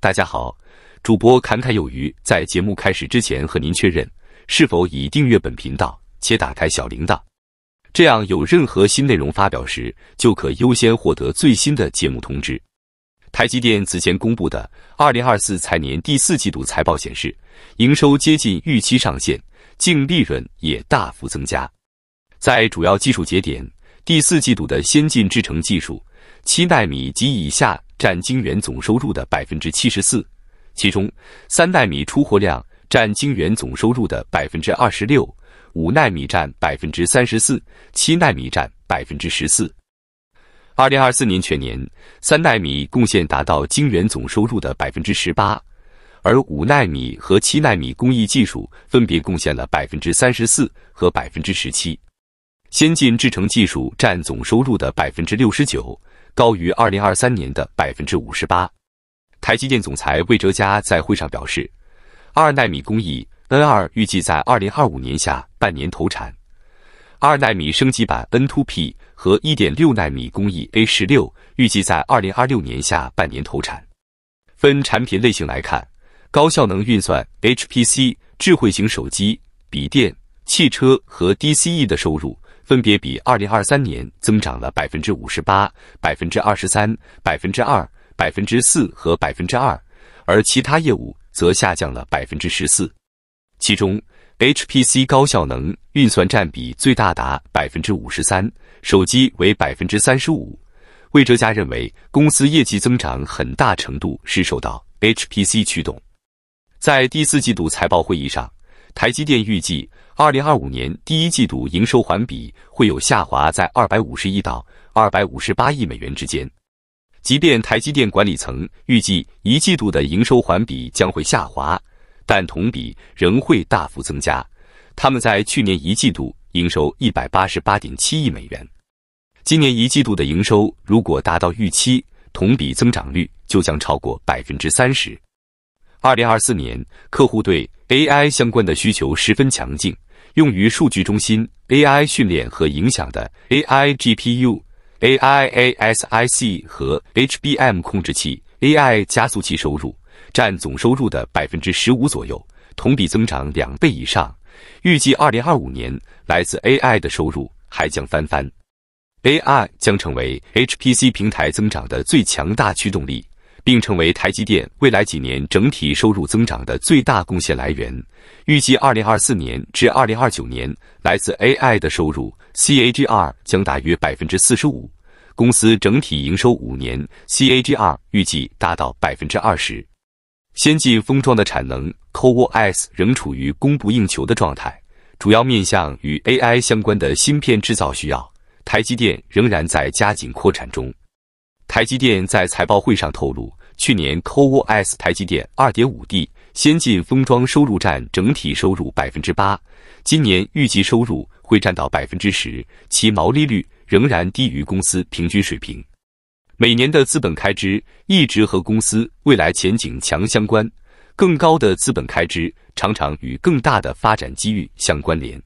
大家好，主播侃侃有余。在节目开始之前，和您确认是否已订阅本频道且打开小铃铛，这样有任何新内容发表时，就可优先获得最新的节目通知。台积电此前公布的二零二四财年第四季度财报显示，营收接近预期上限，净利润也大幅增加。在主要技术节点，第四季度的先进制程技术七纳米及以下。占晶圆总收入的百分之七十四，其中三纳米出货量占晶圆总收入的百分之二十六，五纳米占百分之三十四，七纳米占百分之十四。二零二四年全年，三纳米贡献达到晶圆总收入的百分之十八，而五纳米和七纳米工艺技术分别贡献了百分之三十四和百分之十七。先进制程技术占总收入的百分之六十九。高于二零二三年的百分之五十八。台积电总裁魏哲嘉在会上表示，二纳米工艺 N 二预计在二零二五年下半年投产，二纳米升级版 N two P 和一点六纳米工艺 A 十六预计在二零二六年下半年投产。分产品类型来看，高效能运算 HPC、智慧型手机、笔电、汽车和 DCE 的收入。分别比二零二三年增长了百分之五十八、百分之二十三、百分之二、百分之四和百分之二，而其他业务则下降了百分之十四。其中，HPC 高效能运算占比最大，达百分之五十三；手机为百分之三十五。魏哲嘉认为，公司业绩增长很大程度是受到 HPC 驱动。在第四季度财报会议上，台积电预计。二零二五年第一季度营收环比会有下滑，在二百五十亿到二百五十八亿美元之间。即便台积电管理层预计一季度的营收环比将会下滑，但同比仍会大幅增加。他们在去年一季度营收一百八十八点七亿美元，今年一季度的营收如果达到预期，同比增长率就将超过百分之三十。二零二四年，客户对 AI 相关的需求十分强劲。用于数据中心 AI 训练和影响的 AI GPU、AI ASIC 和 HBM 控制器 AI 加速器收入占总收入的百分之十五左右，同比增长两倍以上。预计二零二五年来自 AI 的收入还将翻番，AI 将成为 HPC 平台增长的最强大驱动力。并成为台积电未来几年整体收入增长的最大贡献来源。预计二零二四年至二零二九年，来自 AI 的收入 CAGR 将大约百分之四十五。公司整体营收五年 CAGR 预计达到百分之二十。先进封装的产能 CoWoS 仍处于供不应求的状态，主要面向与 AI 相关的芯片制造需要。台积电仍然在加紧扩产中。台积电在财报会上透露，去年 CoWoS 台积电二点五 D 先进封装收入占整体收入百分之八，今年预计收入会占到百分之十，其毛利率仍然低于公司平均水平。每年的资本开支一直和公司未来前景强相关，更高的资本开支常常与更大的发展机遇相关联。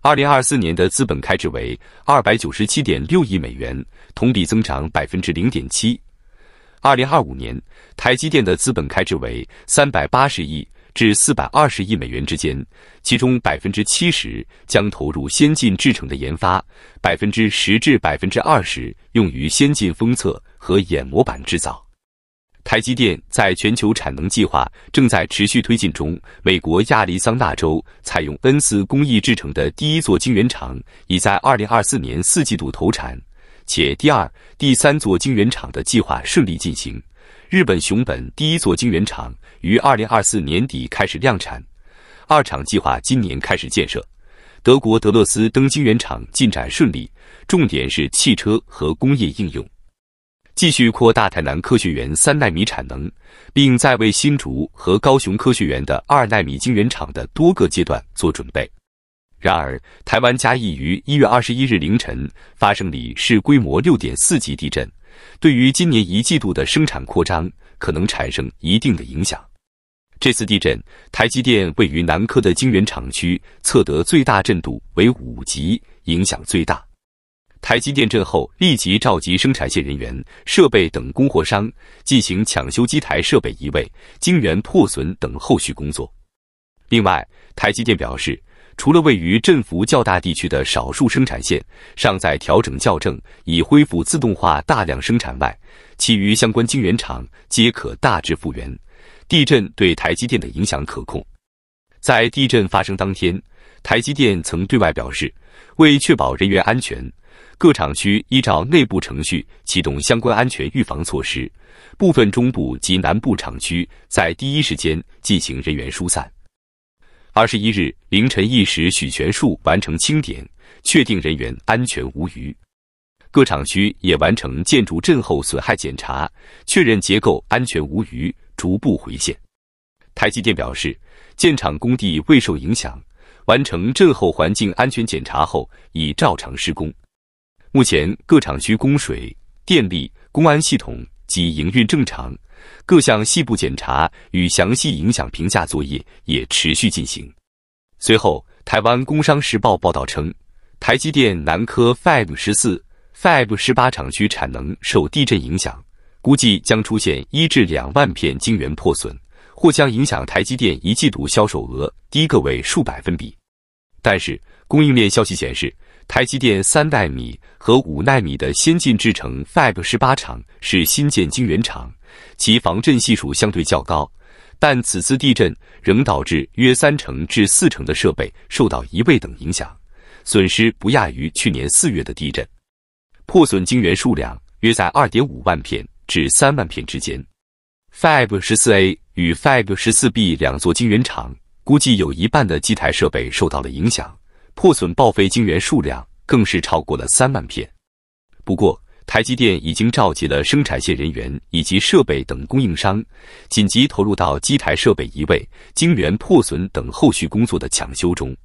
二零二四年的资本开支为二百九十七点六亿美元，同比增长百分之零点七。二零二五年，台积电的资本开支为三百八十亿至四百二十亿美元之间，其中百分之七十将投入先进制程的研发，百分之十至百分之二十用于先进封测和掩模板制造。台积电在全球产能计划正在持续推进中。美国亚利桑那州采用 N 四工艺制成的第一座晶圆厂已在2024年四季度投产，且第二、第三座晶圆厂的计划顺利进行。日本熊本第一座晶圆厂于2024年底开始量产，二厂计划今年开始建设。德国德勒斯登晶圆厂进展顺利，重点是汽车和工业应用。继续扩大台南科学园三纳米产能，并在为新竹和高雄科学园的二纳米晶圆厂的多个阶段做准备。然而，台湾嘉义于一月二十一日凌晨发生里氏规模六点四级地震，对于今年一季度的生产扩张可能产生一定的影响。这次地震，台积电位于南科的晶圆厂区测得最大震度为五级，影响最大。台积电震后立即召集生产线人员、设备等供货商进行抢修、机台设备移位、晶圆破损等后续工作。另外，台积电表示，除了位于震幅较大地区的少数生产线尚在调整校正，以恢复自动化大量生产外，其余相关晶圆厂皆可大致复原。地震对台积电的影响可控。在地震发生当天，台积电曾对外表示，为确保人员安全。各厂区依照内部程序启动相关安全预防措施，部分中部及南部厂区在第一时间进行人员疏散。二十一日凌晨一时许，全数完成清点，确定人员安全无虞。各厂区也完成建筑震后损害检查，确认结构安全无虞，逐步回线。台积电表示，建厂工地未受影响，完成震后环境安全检查后，已照常施工。目前各厂区供水、电力、公安系统及营运正常，各项细部检查与详细影响评价作业也持续进行。随后，台湾《工商时报》报道称，台积电南科 Fab 十四、Fab 十八厂区产能受地震影响，估计将出现一至两万片晶圆破损，或将影响台积电一季度销售额低个位数百分比。但是，供应链消息显示。台积电三纳米和五纳米的先进制程 Fab 十八厂是新建晶圆厂，其防震系数相对较高，但此次地震仍导致约三成至四成的设备受到移位等影响，损失不亚于去年四月的地震。破损晶圆数量约在二点五万片至三万片之间。Fab 十四 A 与 Fab 十四 B 两座晶圆厂估计有一半的机台设备受到了影响。破损报废晶圆数量更是超过了三万片。不过，台积电已经召集了生产线人员以及设备等供应商，紧急投入到机台设备移位、晶圆破损等后续工作的抢修中。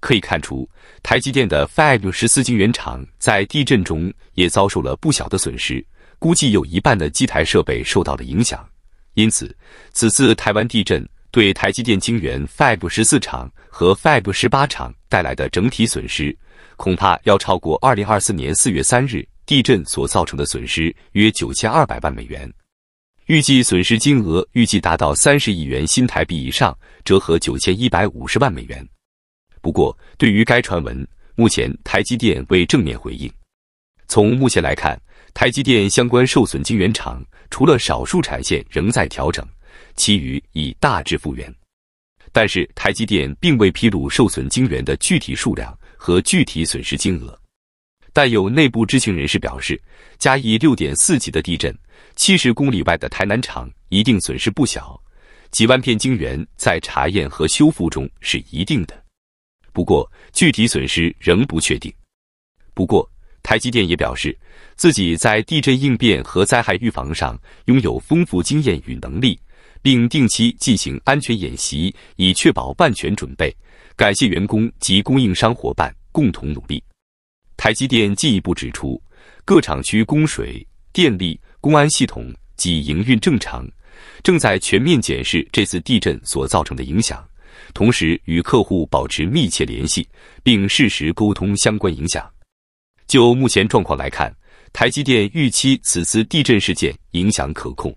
可以看出，台积电的 f v e 十四晶圆厂在地震中也遭受了不小的损失，估计有一半的机台设备受到了影响。因此，此次台湾地震。对台积电晶圆 fab 十四厂和 fab 十八厂带来的整体损失，恐怕要超过二零二四年四月三日地震所造成的损失约九千二百万美元。预计损失金额预计达到三十亿元新台币以上，折合九千一百五十万美元。不过，对于该传闻，目前台积电未正面回应。从目前来看，台积电相关受损晶圆厂除了少数产线仍在调整。其余已大致复原，但是台积电并未披露受损晶圆的具体数量和具体损失金额。但有内部知情人士表示，嘉义六点四级的地震，七十公里外的台南厂一定损失不小，几万片晶圆在查验和修复中是一定的，不过具体损失仍不确定。不过，台积电也表示自己在地震应变和灾害预防上拥有丰富经验与能力。并定期进行安全演习，以确保万全准备。感谢员工及供应商伙伴共同努力。台积电进一步指出，各厂区供水、电力、公安系统及营运正常，正在全面检视这次地震所造成的影响，同时与客户保持密切联系，并适时沟通相关影响。就目前状况来看，台积电预期此次地震事件影响可控。